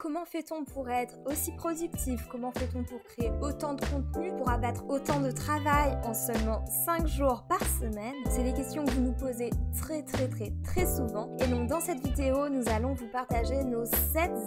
Comment fait-on pour être aussi productif Comment fait-on pour créer autant de contenu, pour abattre autant de travail en seulement 5 jours par semaine C'est des questions que vous nous posez très très très très souvent. Et donc dans cette vidéo, nous allons vous partager nos 7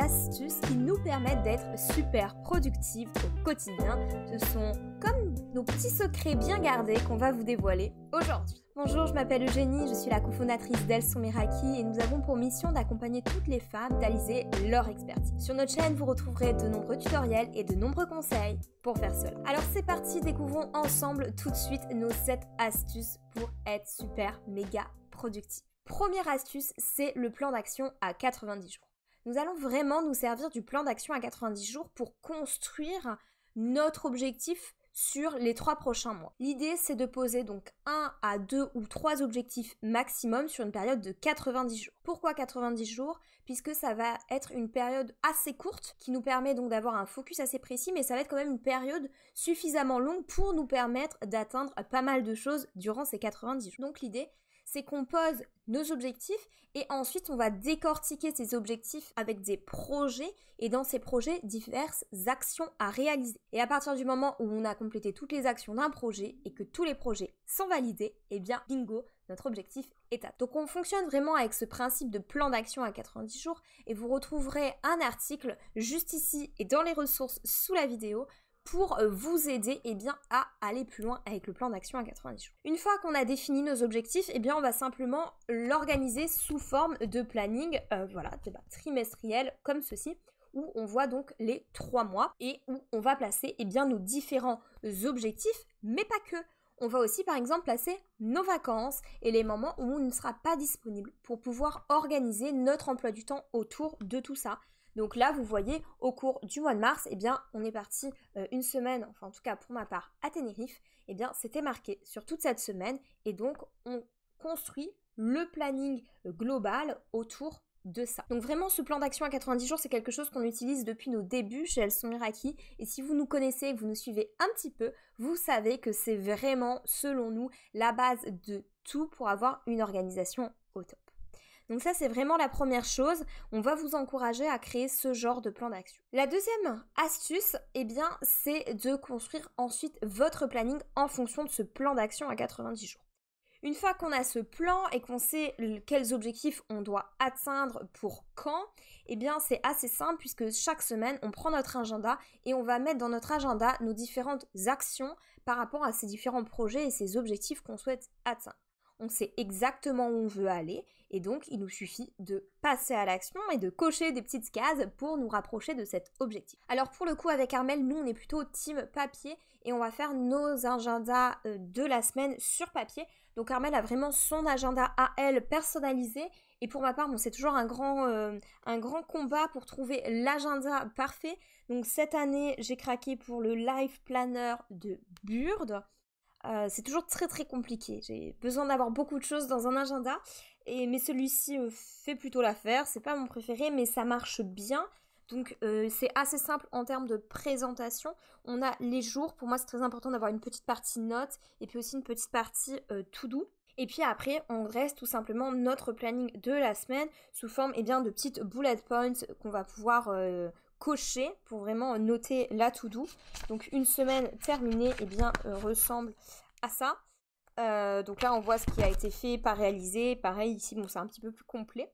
astuces qui nous permettent d'être super productifs au quotidien. Ce sont comme nos petits secrets bien gardés qu'on va vous dévoiler aujourd'hui. Bonjour, je m'appelle Eugénie, je suis la cofondatrice d'Elson Meraki et nous avons pour mission d'accompagner toutes les femmes d'aliser leur expertise. Sur notre chaîne, vous retrouverez de nombreux tutoriels et de nombreux conseils pour faire seul. Alors c'est parti, découvrons ensemble tout de suite nos 7 astuces pour être super méga productif. Première astuce, c'est le plan d'action à 90 jours. Nous allons vraiment nous servir du plan d'action à 90 jours pour construire notre objectif sur les trois prochains mois. L'idée, c'est de poser donc un à deux ou trois objectifs maximum sur une période de 90 jours. Pourquoi 90 jours Puisque ça va être une période assez courte qui nous permet donc d'avoir un focus assez précis, mais ça va être quand même une période suffisamment longue pour nous permettre d'atteindre pas mal de choses durant ces 90 jours. Donc l'idée, c'est qu'on pose nos objectifs et ensuite on va décortiquer ces objectifs avec des projets et dans ces projets diverses actions à réaliser. Et à partir du moment où on a complété toutes les actions d'un projet et que tous les projets sont validés, eh bien bingo, notre objectif est atteint. Donc on fonctionne vraiment avec ce principe de plan d'action à 90 jours et vous retrouverez un article juste ici et dans les ressources sous la vidéo pour euh, vous aider eh bien, à aller plus loin avec le plan d'action à 90 jours. Une fois qu'on a défini nos objectifs, eh bien, on va simplement l'organiser sous forme de planning euh, trimestriel comme ceci où on voit donc les trois mois et où on va placer eh bien, nos différents objectifs, mais pas que. On va aussi par exemple placer nos vacances et les moments où on ne sera pas disponible pour pouvoir organiser notre emploi du temps autour de tout ça. Donc là, vous voyez, au cours du mois de mars, eh bien, on est parti euh, une semaine, enfin en tout cas pour ma part, à Tenerife. et eh bien, c'était marqué sur toute cette semaine. Et donc, on construit le planning euh, global autour de ça. Donc vraiment ce plan d'action à 90 jours c'est quelque chose qu'on utilise depuis nos débuts chez Elson Miraki et si vous nous connaissez vous nous suivez un petit peu vous savez que c'est vraiment selon nous la base de tout pour avoir une organisation au top. Donc ça, c'est vraiment la première chose. On va vous encourager à créer ce genre de plan d'action. La deuxième astuce, eh bien, c'est de construire ensuite votre planning en fonction de ce plan d'action à 90 jours. Une fois qu'on a ce plan et qu'on sait quels objectifs on doit atteindre pour quand, eh bien c'est assez simple puisque chaque semaine on prend notre agenda et on va mettre dans notre agenda nos différentes actions par rapport à ces différents projets et ces objectifs qu'on souhaite atteindre on sait exactement où on veut aller et donc il nous suffit de passer à l'action et de cocher des petites cases pour nous rapprocher de cet objectif. Alors pour le coup avec Armel, nous on est plutôt team papier et on va faire nos agendas euh, de la semaine sur papier. Donc Armel a vraiment son agenda à elle personnalisé et pour ma part, bon, c'est toujours un grand, euh, un grand combat pour trouver l'agenda parfait. Donc cette année, j'ai craqué pour le Life Planner de Burde. Euh, c'est toujours très très compliqué. J'ai besoin d'avoir beaucoup de choses dans un agenda. mais celui-ci euh, fait plutôt l'affaire. C'est pas mon préféré, mais ça marche bien. Donc euh, c'est assez simple en termes de présentation. On a les jours. Pour moi, c'est très important d'avoir une petite partie notes et puis aussi une petite partie tout doux. Et puis après, on reste tout simplement notre planning de la semaine sous forme eh bien, de petites bullet points qu'on va pouvoir cocher pour vraiment noter la to doux Donc une semaine terminée eh bien, euh, ressemble à ça. Euh, donc là, on voit ce qui a été fait, pas réalisé. Pareil, ici, bon, c'est un petit peu plus complet.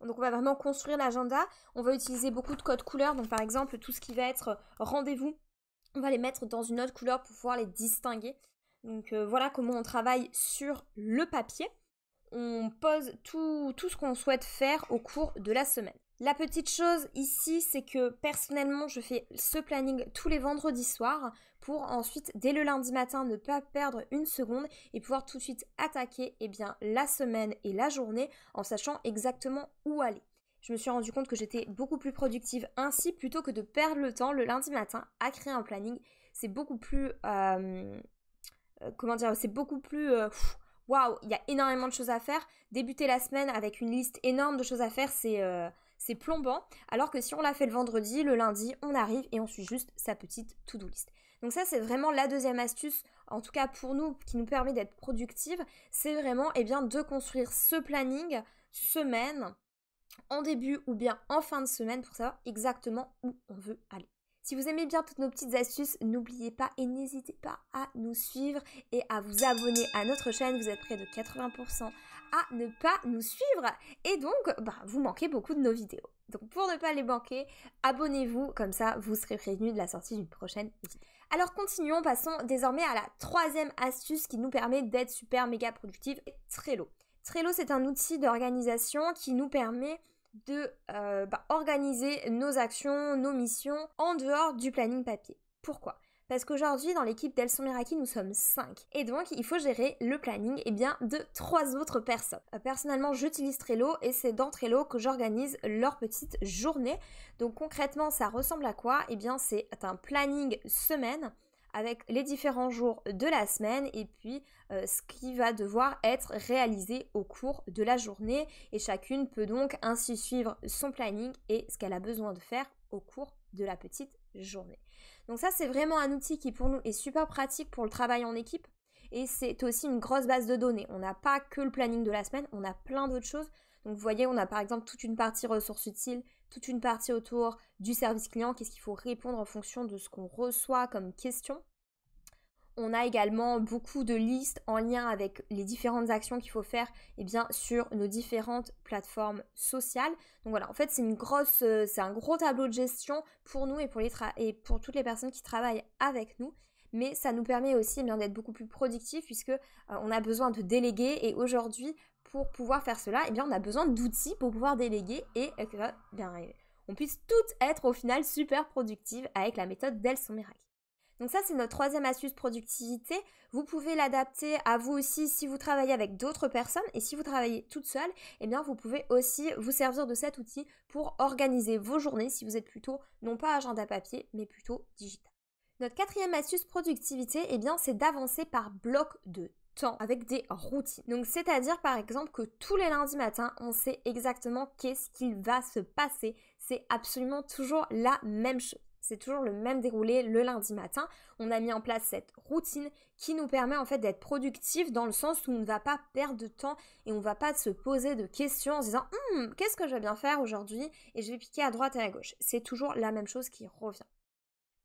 Donc on va vraiment construire l'agenda. On va utiliser beaucoup de codes couleurs. Donc par exemple, tout ce qui va être rendez-vous, on va les mettre dans une autre couleur pour pouvoir les distinguer. Donc euh, voilà comment on travaille sur le papier. On pose tout, tout ce qu'on souhaite faire au cours de la semaine. La petite chose ici, c'est que personnellement, je fais ce planning tous les vendredis soirs pour ensuite, dès le lundi matin, ne pas perdre une seconde et pouvoir tout de suite attaquer eh bien, la semaine et la journée en sachant exactement où aller. Je me suis rendu compte que j'étais beaucoup plus productive ainsi plutôt que de perdre le temps le lundi matin à créer un planning. C'est beaucoup plus... Euh, euh, comment dire C'est beaucoup plus... Euh, waouh, il y a énormément de choses à faire. Débuter la semaine avec une liste énorme de choses à faire, c'est c'est plombant, alors que si on l'a fait le vendredi, le lundi, on arrive et on suit juste sa petite to-do list. Donc ça, c'est vraiment la deuxième astuce, en tout cas pour nous, qui nous permet d'être productive, c'est vraiment eh bien, de construire ce planning semaine, en début ou bien en fin de semaine, pour savoir exactement où on veut aller. Si vous aimez bien toutes nos petites astuces, n'oubliez pas et n'hésitez pas à nous suivre et à vous abonner à notre chaîne. Vous êtes près de 80% à ne pas nous suivre et donc bah, vous manquez beaucoup de nos vidéos. Donc pour ne pas les manquer, abonnez-vous, comme ça vous serez prévenu de la sortie d'une prochaine vidéo. Alors continuons, passons désormais à la troisième astuce qui nous permet d'être super méga productive, Trello. Trello c'est un outil d'organisation qui nous permet de euh, bah, organiser nos actions, nos missions en dehors du planning papier. Pourquoi parce qu'aujourd'hui, dans l'équipe d'Elson Miraki, nous sommes 5. Et donc, il faut gérer le planning et eh bien, de trois autres personnes. Euh, personnellement, j'utilise Trello et c'est dans Trello que j'organise leur petite journée. Donc concrètement, ça ressemble à quoi Et eh bien, c'est un planning semaine avec les différents jours de la semaine et puis euh, ce qui va devoir être réalisé au cours de la journée. Et chacune peut donc ainsi suivre son planning et ce qu'elle a besoin de faire au cours de la petite journée. Donc ça, c'est vraiment un outil qui pour nous est super pratique pour le travail en équipe. Et c'est aussi une grosse base de données. On n'a pas que le planning de la semaine, on a plein d'autres choses. Donc vous voyez, on a par exemple toute une partie ressources utiles, toute une partie autour du service client, qu'est-ce qu'il faut répondre en fonction de ce qu'on reçoit comme question. On a également beaucoup de listes en lien avec les différentes actions qu'il faut faire eh bien, sur nos différentes plateformes sociales. Donc voilà, en fait, c'est une grosse, euh, c'est un gros tableau de gestion pour nous et pour, les et pour toutes les personnes qui travaillent avec nous mais ça nous permet aussi eh bien d'être beaucoup plus productifs puisque euh, on a besoin de déléguer et aujourd'hui pour pouvoir faire cela, eh bien on a besoin d'outils pour pouvoir déléguer et qu'on on puisse toutes être au final super productives avec la méthode d'Elson Miracle. Donc ça, c'est notre troisième astuce productivité. Vous pouvez l'adapter à vous aussi si vous travaillez avec d'autres personnes et si vous travaillez toute seule, eh bien vous pouvez aussi vous servir de cet outil pour organiser vos journées si vous êtes plutôt non pas agenda papier, mais plutôt digital. Notre quatrième astuce productivité, eh bien c'est d'avancer par bloc de temps avec des routines. Donc c'est-à-dire par exemple que tous les lundis matins, on sait exactement qu'est-ce qu'il va se passer. C'est absolument toujours la même chose. C'est toujours le même déroulé le lundi matin. On a mis en place cette routine qui nous permet en fait d'être productif dans le sens où on ne va pas perdre de temps et on ne va pas se poser de questions en se disant hum, qu'est-ce que je vais bien faire aujourd'hui et je vais piquer à droite et à gauche. C'est toujours la même chose qui revient.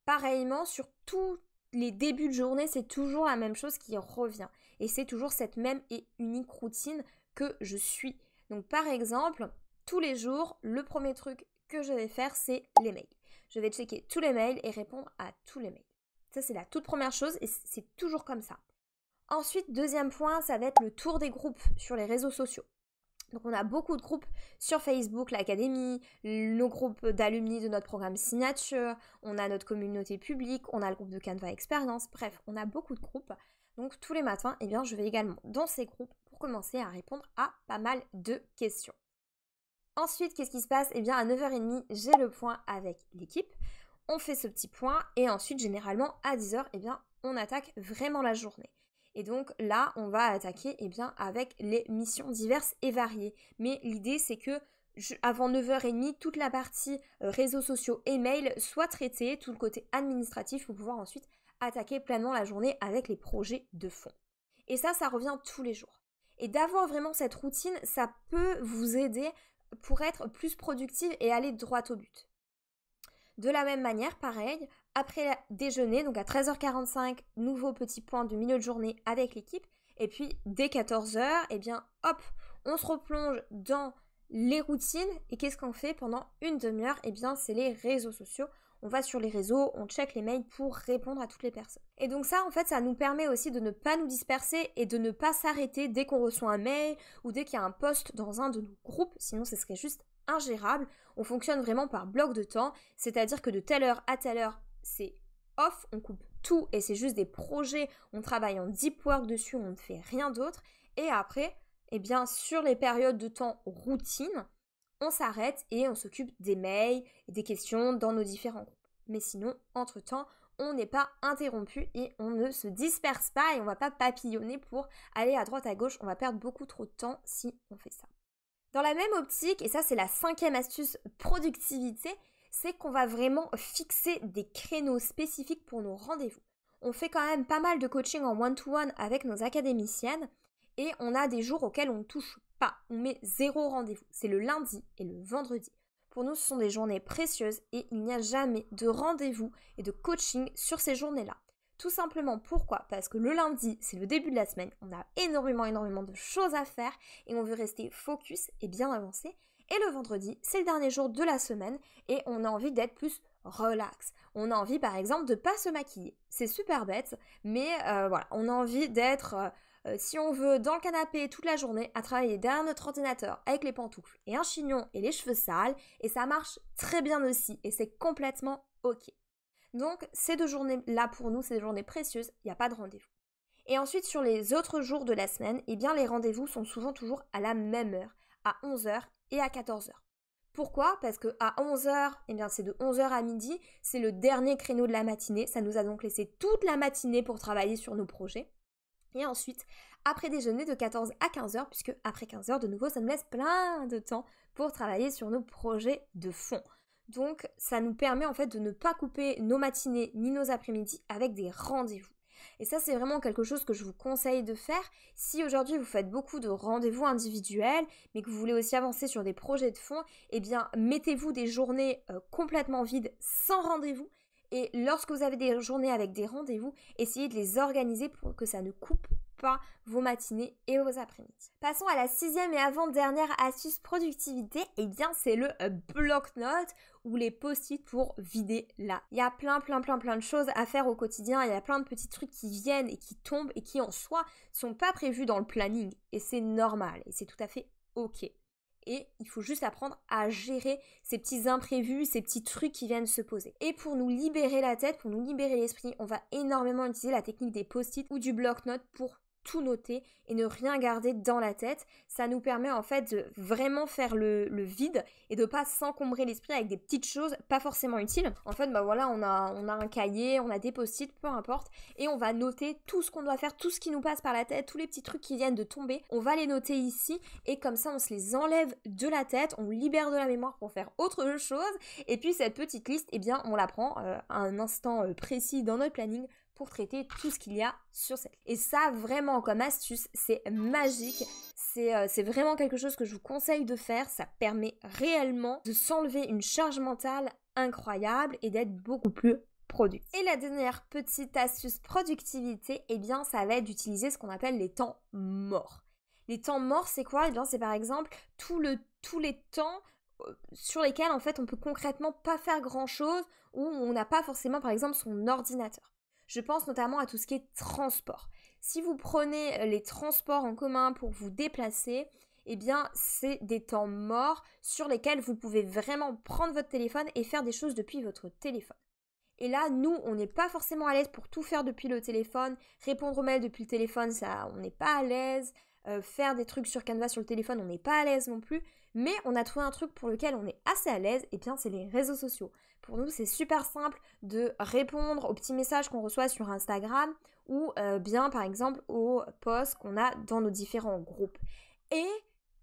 Pareillement sur tous les débuts de journée, c'est toujours la même chose qui revient et c'est toujours cette même et unique routine que je suis. Donc par exemple, tous les jours, le premier truc que je vais faire, c'est les mails. Je vais checker tous les mails et répondre à tous les mails. Ça, c'est la toute première chose et c'est toujours comme ça. Ensuite, deuxième point, ça va être le tour des groupes sur les réseaux sociaux. Donc on a beaucoup de groupes sur Facebook, l'Académie, nos groupes d'alumni de notre programme Signature, on a notre communauté publique, on a le groupe de Canva Expérience. bref, on a beaucoup de groupes. Donc tous les matins, eh bien, je vais également dans ces groupes pour commencer à répondre à pas mal de questions. Ensuite, qu'est-ce qui se passe Eh bien, à 9h30, j'ai le point avec l'équipe. On fait ce petit point et ensuite, généralement, à 10h, eh bien, on attaque vraiment la journée. Et donc là, on va attaquer eh bien, avec les missions diverses et variées. Mais l'idée, c'est que avant 9h30, toute la partie euh, réseaux sociaux et mail soit traitée, tout le côté administratif, pour pouvoir ensuite attaquer pleinement la journée avec les projets de fond. Et ça, ça revient tous les jours. Et d'avoir vraiment cette routine, ça peut vous aider pour être plus productive et aller droit au but. De la même manière, pareil, après le déjeuner, donc à 13h45, nouveau petit point de milieu de journée avec l'équipe. Et puis dès 14h, eh et bien hop, on se replonge dans les routines. Et qu'est-ce qu'on fait pendant une demi-heure Eh bien, c'est les réseaux sociaux on va sur les réseaux, on check les mails pour répondre à toutes les personnes. Et donc ça, en fait, ça nous permet aussi de ne pas nous disperser et de ne pas s'arrêter dès qu'on reçoit un mail ou dès qu'il y a un post dans un de nos groupes, sinon ce serait juste ingérable. On fonctionne vraiment par bloc de temps, c'est-à-dire que de telle heure à telle heure, c'est off, on coupe tout et c'est juste des projets, on travaille en deep work dessus, on ne fait rien d'autre. Et après, eh bien, sur les périodes de temps routine, on s'arrête et on s'occupe des mails et des questions dans nos différents groupes. Mais sinon, entre-temps, on n'est pas interrompu et on ne se disperse pas et on va pas papillonner pour aller à droite à gauche. On va perdre beaucoup trop de temps si on fait ça. Dans la même optique, et ça c'est la cinquième astuce productivité, c'est qu'on va vraiment fixer des créneaux spécifiques pour nos rendez-vous. On fait quand même pas mal de coaching en one to -one avec nos académiciennes et on a des jours auxquels on touche pas, on met zéro rendez-vous. C'est le lundi et le vendredi. Pour nous, ce sont des journées précieuses et il n'y a jamais de rendez-vous et de coaching sur ces journées-là. Tout simplement pourquoi Parce que le lundi, c'est le début de la semaine, on a énormément, énormément de choses à faire et on veut rester focus et bien avancé. Et le vendredi, c'est le dernier jour de la semaine et on a envie d'être plus relax. On a envie par exemple de ne pas se maquiller. C'est super bête, mais euh, voilà, on a envie d'être euh, euh, si on veut, dans le canapé toute la journée, à travailler derrière notre ordinateur avec les pantoufles et un chignon et les cheveux sales, et ça marche très bien aussi, et c'est complètement ok. Donc ces deux journées-là pour nous, c'est des journées précieuses, il n'y a pas de rendez-vous. Et ensuite sur les autres jours de la semaine, eh bien les rendez-vous sont souvent toujours à la même heure, à 11h et à 14h. Pourquoi Parce que à 11h, eh bien c'est de 11h à midi, c'est le dernier créneau de la matinée, ça nous a donc laissé toute la matinée pour travailler sur nos projets. Et ensuite, après déjeuner de 14 à 15h, puisque après 15h, de nouveau, ça nous laisse plein de temps pour travailler sur nos projets de fond. Donc, ça nous permet en fait de ne pas couper nos matinées ni nos après-midi avec des rendez-vous. Et ça, c'est vraiment quelque chose que je vous conseille de faire si aujourd'hui vous faites beaucoup de rendez-vous individuels, mais que vous voulez aussi avancer sur des projets de fond. Eh bien, mettez-vous des journées euh, complètement vides, sans rendez-vous. Et lorsque vous avez des journées avec des rendez-vous, essayez de les organiser pour que ça ne coupe pas vos matinées et vos après-midi. Passons à la sixième et avant-dernière astuce productivité, et eh bien c'est le euh, bloc-notes ou les post-it pour vider là. Il y a plein plein plein plein de choses à faire au quotidien, il y a plein de petits trucs qui viennent et qui tombent et qui en soi sont pas prévus dans le planning et c'est normal et c'est tout à fait ok et il faut juste apprendre à gérer ces petits imprévus, ces petits trucs qui viennent se poser. Et pour nous libérer la tête, pour nous libérer l'esprit, on va énormément utiliser la technique des post-it ou du bloc-notes pour noter et ne rien garder dans la tête. Ça nous permet en fait de vraiment faire le, vide et de pas s'encombrer l'esprit avec des petites choses pas forcément utiles. En fait, bah voilà, on a, on a un cahier, on a des post-it, peu importe, et on va noter tout ce qu'on doit faire, tout ce qui nous passe par la tête, tous les petits trucs qui viennent de tomber. On va les noter ici et comme ça, on se les enlève de la tête, on libère de la mémoire pour faire autre chose. Et puis cette petite liste, eh bien, on la prend euh, à un instant euh, précis dans notre planning pour traiter tout ce qu'il y a sur cette Et ça, vraiment, comme astuce, c'est magique. C'est euh, c'est vraiment quelque chose que je vous conseille de faire. Ça permet réellement de s'enlever une charge mentale incroyable et d'être beaucoup plus produit. Et la dernière petite astuce productivité, eh bien, ça va être d'utiliser ce qu'on appelle les temps morts. Les temps morts, c'est quoi Eh bien, c'est par exemple tout le, tous les temps euh, sur lesquels en fait on peut concrètement pas faire grand chose ou on n'a pas forcément par exemple son ordinateur. Je pense notamment à tout ce qui est transport. Si vous prenez euh, les transports en commun pour vous déplacer, eh bien, c'est des temps morts sur lesquels vous pouvez vraiment prendre votre téléphone et faire des choses depuis votre téléphone. Et là, nous, on n'est pas forcément à l'aise pour tout faire depuis le téléphone. Répondre aux mails depuis le téléphone, ça, on n'est pas à l'aise. Euh, faire des trucs sur Canva sur le téléphone, on n'est pas à l'aise non plus. Mais on a trouvé un truc pour lequel on est assez à l'aise, et eh bien c'est les réseaux sociaux. Pour nous, c'est super simple de répondre aux petits messages qu'on reçoit sur Instagram ou euh, bien par exemple aux posts qu'on a dans nos différents groupes. Et,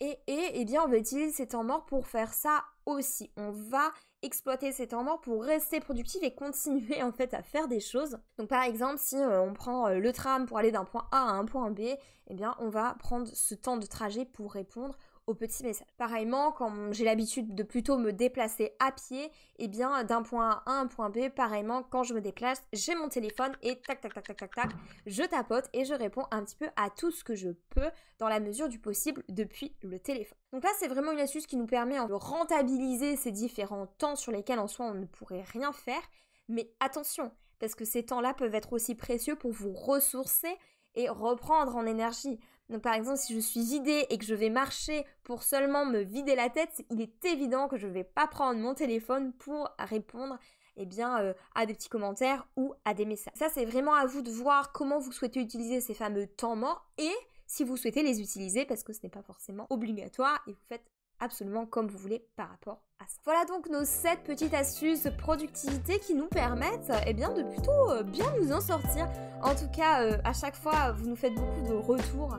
et, et, eh bien on va utiliser ces temps morts pour faire ça aussi. On va exploiter ces temps morts pour rester productif et continuer en fait à faire des choses. Donc par exemple, si euh, on prend euh, le tram pour aller d'un point A à un point B, eh bien on va prendre ce temps de trajet pour répondre au petits messages. Pareillement, quand j'ai l'habitude de plutôt me déplacer à pied, et eh bien d'un point A à un point B, pareillement, quand je me déplace, j'ai mon téléphone et tac tac tac tac tac tac, je tapote et je réponds un petit peu à tout ce que je peux dans la mesure du possible depuis le téléphone. Donc là, c'est vraiment une astuce qui nous permet de rentabiliser ces différents temps sur lesquels en soi on ne pourrait rien faire. Mais attention, parce que ces temps-là peuvent être aussi précieux pour vous ressourcer et reprendre en énergie. Donc par exemple, si je suis vidée et que je vais marcher pour seulement me vider la tête, il est évident que je ne vais pas prendre mon téléphone pour répondre eh bien, euh, à des petits commentaires ou à des messages. Ça, c'est vraiment à vous de voir comment vous souhaitez utiliser ces fameux temps morts et si vous souhaitez les utiliser parce que ce n'est pas forcément obligatoire et vous faites absolument comme vous voulez par rapport à ça. Voilà donc nos 7 petites astuces productivité qui nous permettent eh bien, de plutôt euh, bien nous en sortir. En tout cas, euh, à chaque fois, vous nous faites beaucoup de retours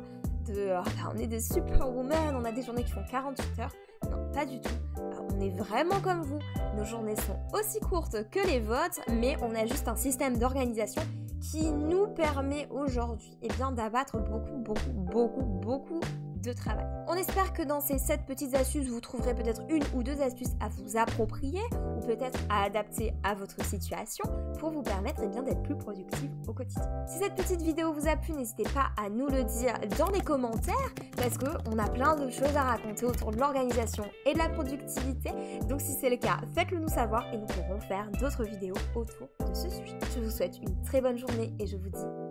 euh, ah bah, on est des superwomen, on a des journées qui font 48 heures. Non, pas du tout. Ah, on est vraiment comme vous. Nos journées sont aussi courtes que les vôtres, mais on a juste un système d'organisation qui nous permet aujourd'hui et eh bien d'abattre beaucoup, beaucoup, beaucoup, beaucoup de travail. On espère que dans ces 7 petites astuces, vous trouverez peut-être une ou deux astuces à vous approprier ou peut-être à adapter à votre situation pour vous permettre eh bien d'être plus productif au quotidien. Si cette petite vidéo vous a plu, n'hésitez pas à nous le dire dans les commentaires parce qu'on a plein de choses à raconter autour de l'organisation et de la productivité. Donc si c'est le cas, faites-le nous savoir et nous pourrons faire d'autres vidéos autour de ce sujet. Je vous souhaite une très bonne journée et je vous dis